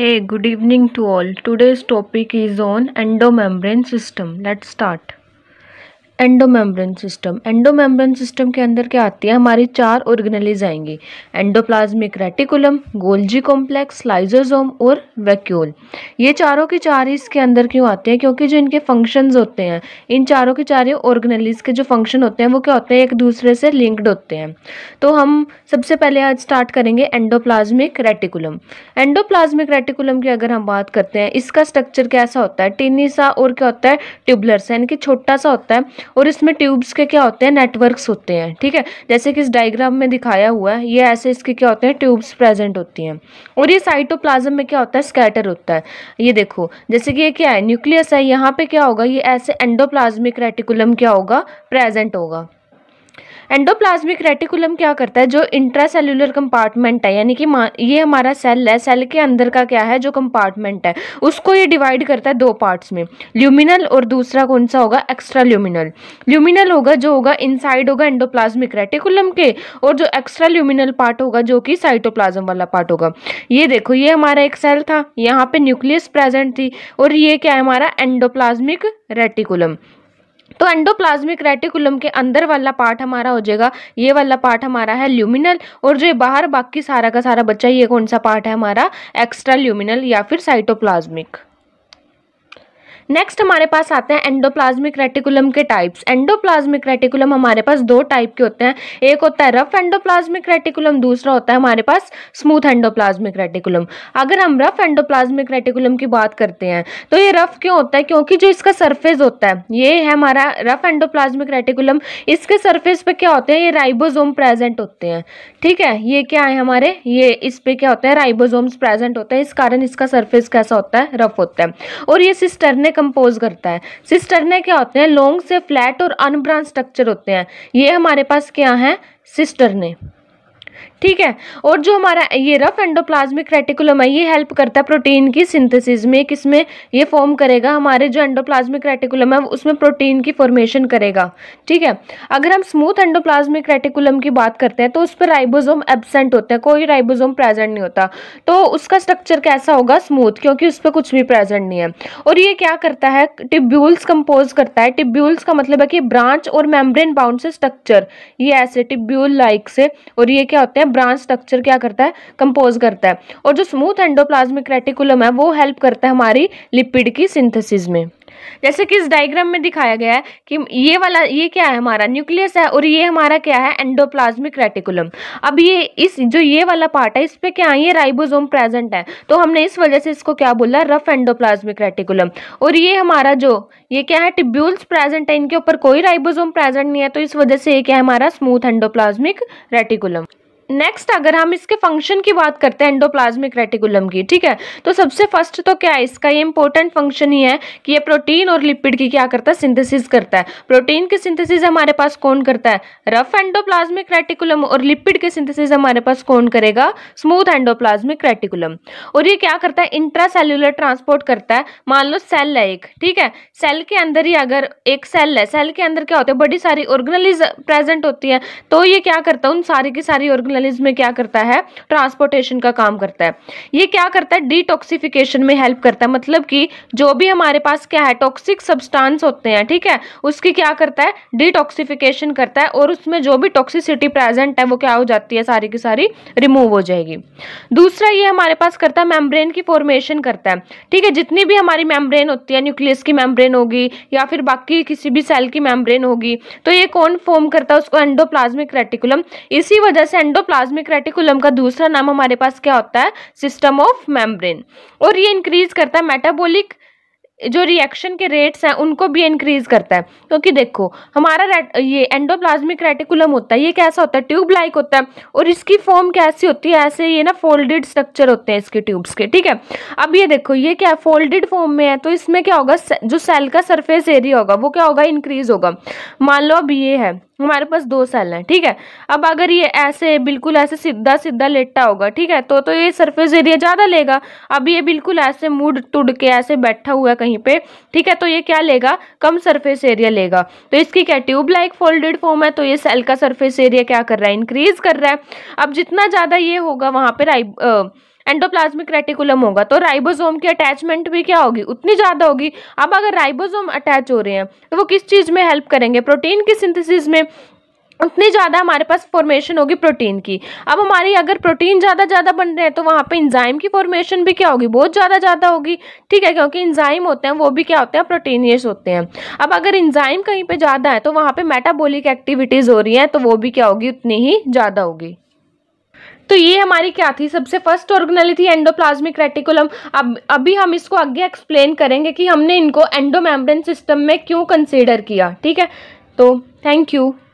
Hey, good evening to all. Today's topic is on endomembrane system. Let's start. Endomembrane system endomembrane system के अंदर क्या आती है हमारी चार ऑर्गेनलीज आएंगी endoplasmic reticulum Golgi complex lysosome और वैक्यूल ये चारों के चार इसके अंदर क्यों आते हैं क्योंकि जो इनके फंक्शंस होते हैं इन चारों के चारों ऑर्गेनलीज के जो फंक्शन होते हैं वो क्या होते हैं एक दूसरे से लिंक्ड होते हैं तो हम सबसे पहले आज स्टार्ट करेंगे एंडोप्लाज्मिक रेटिकुलम एंडोप्लाज्मिक रेटिकुलम की अगर हम बात करते हैं इसका स्ट्रक्चर कैसा होता है टीनी सा और क्या होता है ट्यूबलर सा यानी कि छोटा सा होता है और इसमें ट्यूब्स के क्या होते हैं नेटवर्क्स होते हैं ठीक है जैसे कि इस डायग्राम में दिखाया हुआ है ये ऐसे इसके क्या होते हैं ट्यूब्स प्रेजेंट होती हैं और ये साइटोप्लाज्म में क्या होता है स्कैटर होता है ये देखो जैसे कि ये क्या है न्यूक्लियस है यहाँ पर क्या होगा ये ऐसे एंडोप्लाज्मिक रेटिकुलम क्या होगा प्रेजेंट होगा एंडोप्लाज्मिक रेटिकुलम क्या करता है जो इंट्रासेल्यूलर कंपार्टमेंट है यानी कि ये हमारा सेल है सेल के अंदर का क्या है जो कंपार्टमेंट है उसको ये डिवाइड करता है दो पार्ट्स में ल्यूमिनल और दूसरा कौन सा होगा एक्स्ट्रा ल्यूमिनल ल्यूमिनल होगा जो होगा इनसाइड होगा एंडोप्लाज्मिक रेटिकुलम के और जो एक्स्ट्रा ल्यूमिनल पार्ट होगा जो कि साइटोप्लाज्म वाला पार्ट होगा ये देखो ये हमारा एक सेल था यहाँ पे न्यूक्लियस प्रेजेंट थी और ये क्या है हमारा एंडोप्लाज्मिक रेटिकुलम तो एंडोप्लाज्मिक रेटिकुलम के अंदर वाला पार्ट हमारा हो जाएगा ये वाला पार्ट हमारा है ल्यूमिनल और जो बाहर बाकी सारा का सारा बच्चा ये कौन सा पार्ट है हमारा एक्स्ट्रा ल्यूमिनल या फिर साइटोप्लाज्मिक नेक्स्ट हमारे पास आते हैं एंडोप्लाज्मिक रेटिकुलम के टाइप्स एंडोप्लाज्मिक रेटिकुलम हमारे पास दो टाइप के होते हैं एक होता है रफ एंडोप्लाज्मिक रेटिकुलम दूसरा होता है हमारे पास स्मूथ एंडोप्लाज्मिक रेटिकुलम अगर हम रफ एंडोप्लाज्मिक रेटिकुलम की बात करते हैं तो ये रफ क्यों होता है क्योंकि जो इसका सरफेस होता है ये है हमारा रफ एंडोप्लाज्मिक रेटिकुलम इसके सरफेस पे क्या होते हैं ये राइबोजोम प्रेजेंट होते हैं ठीक है ये क्या है हमारे ये इस पे क्या होता है राइबोजोम्स प्रेजेंट होते हैं इस कारण इसका सरफेस कैसा होता है रफ होता है और ये सिस्टर्निक डिकम्पोज करता है सिस्टरने क्या होते हैं लॉन्ग से फ्लैट और अनब्रांच स्ट्रक्चर होते हैं ये हमारे पास क्या है सिस्टरने ठीक है और जो हमारा ये रफ एंडोप्लाज्मिक रेटिकुलम है ये हेल्प करता है प्रोटीन की सिंथेसिस में किसमें ये फॉर्म करेगा हमारे जो एंडोप्लाज्मिक रेटिकुलम है उसमें प्रोटीन की फॉर्मेशन करेगा ठीक है अगर हम स्मूथ एंडोप्लाज्मिक रेटिकुलम की बात करते हैं तो उस पर राइबोजोम एबसेंट होता है कोई राइबोजोम प्रेजेंट नहीं होता तो उसका स्ट्रक्चर कैसा होगा स्मूथ क्योंकि उस पर कुछ भी प्रेजेंट नहीं है और ये क्या करता है टिब्यूल्स कंपोज करता है टिब्यूल्स का मतलब है कि ब्रांच और मेम्ब्रेन बाउंड से स्ट्रक्चर ये ऐसे टिब्यूल लाइक से और ये क्या होते हैं में ब्रांच स्ट्रक्चर क्या करता है कंपोज करता है और जो स्मूथ एंडोप्लाज्मिक रेटिकुलम है वो हेल्प करता है हमारी लिपिड की सिंथेसिस में जैसे कि इस डायग्राम में दिखाया गया है कि ये वाला ये क्या है हमारा न्यूक्लियस है और ये हमारा क्या है एंडोप्लाज्मिक रेटिकुलम अब ये इस जो ये वाला पार्ट है इस पर क्या है ये राइबोसोम प्रेजेंट है तो हमने इस वजह से इसको क्या बोला रफ एंडोप्लाज्मिक रेटिकुलम और ये हमारा जो ये क्या है टिब्यूल्स प्रेजेंट है इनके ऊपर कोई राइबोजोम प्रेजेंट नहीं है तो इस वजह से ये क्या है हमारा स्मूथ एंडोप्लाज्मिक रेटिकुलम नेक्स्ट अगर हम इसके फंक्शन की बात करते हैं एंडोप्लाज्मिक रेटिकुलम की ठीक है तो सबसे फर्स्ट तो क्या है इसका ये इंपॉर्टेंट फंक्शन ही है कि ये प्रोटीन और लिपिड की क्या करता है सिंथेसिस करता है प्रोटीन की सिंथेसिस हमारे पास कौन करता है रफ एंडोप्लाज्मिक रेटिकुलम और लिपिड की सिंथेसिस हमारे पास कौन करेगा स्मूथ एंडोप्लाज्मिक रेटिकुलम और ये क्या करता है इंट्रा इंट्रासेल्यूलर ट्रांसपोर्ट करता है मान लो सेल है एक ठीक है सेल के अंदर ही अगर एक सेल है सेल के अंदर क्या होता है बड़ी सारी ऑर्गेनलिज प्रेजेंट होती है तो ये क्या करता है उन सारी की सारी ऑर्गेनल एनालिज में क्या करता है ट्रांसपोर्टेशन का काम करता है ये क्या करता है डिटॉक्सिफिकेशन में हेल्प करता है मतलब कि जो भी हमारे पास क्या है टॉक्सिक सब्सटेंस होते हैं ठीक है उसकी क्या करता है डिटॉक्सिफिकेशन करता है और उसमें जो भी टॉक्सिसिटी प्रेजेंट है वो क्या हो जाती है सारी की सारी रिमूव हो जाएगी दूसरा ये हमारे पास करता है मेम्ब्रेन की फॉर्मेशन करता है ठीक है जितनी भी हमारी मेम्ब्रेन होती है न्यूक्लियस की मेम्ब्रेन होगी या फिर बाकी किसी भी सेल की मेम्ब्रेन होगी तो ये कौन फॉर्म करता है उसको एंडोप्लाज्मिक रेटिकुलम इसी वजह से एंडो प्लाज्मिक रेटिकुलम का दूसरा नाम हमारे पास क्या होता है सिस्टम ऑफ मेम्ब्रेन और ये इंक्रीज करता है मेटाबोलिक जो रिएक्शन के रेट्स हैं उनको भी इंक्रीज करता है क्योंकि देखो हमारा रेट, ये एंडोप्लाज्मिक रेटिकुलम होता है ये कैसा होता है ट्यूब लाइक होता है और इसकी फॉर्म कैसी होती है ऐसे ये ना फोल्डेड स्ट्रक्चर होते हैं इसके ट्यूब्स के ठीक है अब ये देखो ये क्या फोल्डेड फॉर्म में है तो इसमें क्या होगा जो सेल का सरफेस एरिया होगा वो क्या होगा इंक्रीज होगा मान लो अब ये है हमारे पास दो सेल हैं ठीक है अब अगर ये ऐसे बिल्कुल ऐसे सीधा सीधा लेटा होगा ठीक है तो तो ये सरफेस एरिया ज़्यादा लेगा अब ये बिल्कुल ऐसे मूड तुड़ के ऐसे बैठा हुआ है कहीं कहीं पे ठीक है तो ये क्या लेगा कम सरफेस एरिया लेगा तो इसकी क्या ट्यूब लाइक फोल्डेड फॉर्म है तो ये सेल का सरफेस एरिया क्या कर रहा है इंक्रीज कर रहा है अब जितना ज़्यादा ये होगा वहां पर एंडोप्लाज्मिक रेटिकुलम होगा तो राइबोसोम की अटैचमेंट भी क्या होगी उतनी ज़्यादा होगी अब अगर राइबोसोम अटैच हो रहे हैं तो वो किस चीज़ में हेल्प करेंगे प्रोटीन की सिंथेसिस में उतनी ज़्यादा हमारे पास फॉर्मेशन होगी प्रोटीन की अब हमारी अगर प्रोटीन ज़्यादा ज़्यादा बन रहे हैं तो वहाँ पे इंजाइम की फॉर्मेशन भी क्या होगी बहुत ज़्यादा ज़्यादा होगी ठीक है क्योंकि इंजाइम होते हैं वो भी क्या होते हैं प्रोटीनियस होते हैं अब अगर इंजाइम कहीं पर ज़्यादा है तो वहाँ पर मेटाबोलिक एक्टिविटीज़ हो रही हैं तो वो भी क्या होगी उतनी ही ज़्यादा होगी तो ये हमारी क्या थी सबसे फर्स्ट ऑर्गेनली थी एंडोप्लाज्मिक रेटिकुलम अब अभी हम इसको आगे एक्सप्लेन करेंगे कि हमने इनको एंडोमेम्ब्रेन सिस्टम में क्यों कंसिडर किया ठीक है तो थैंक यू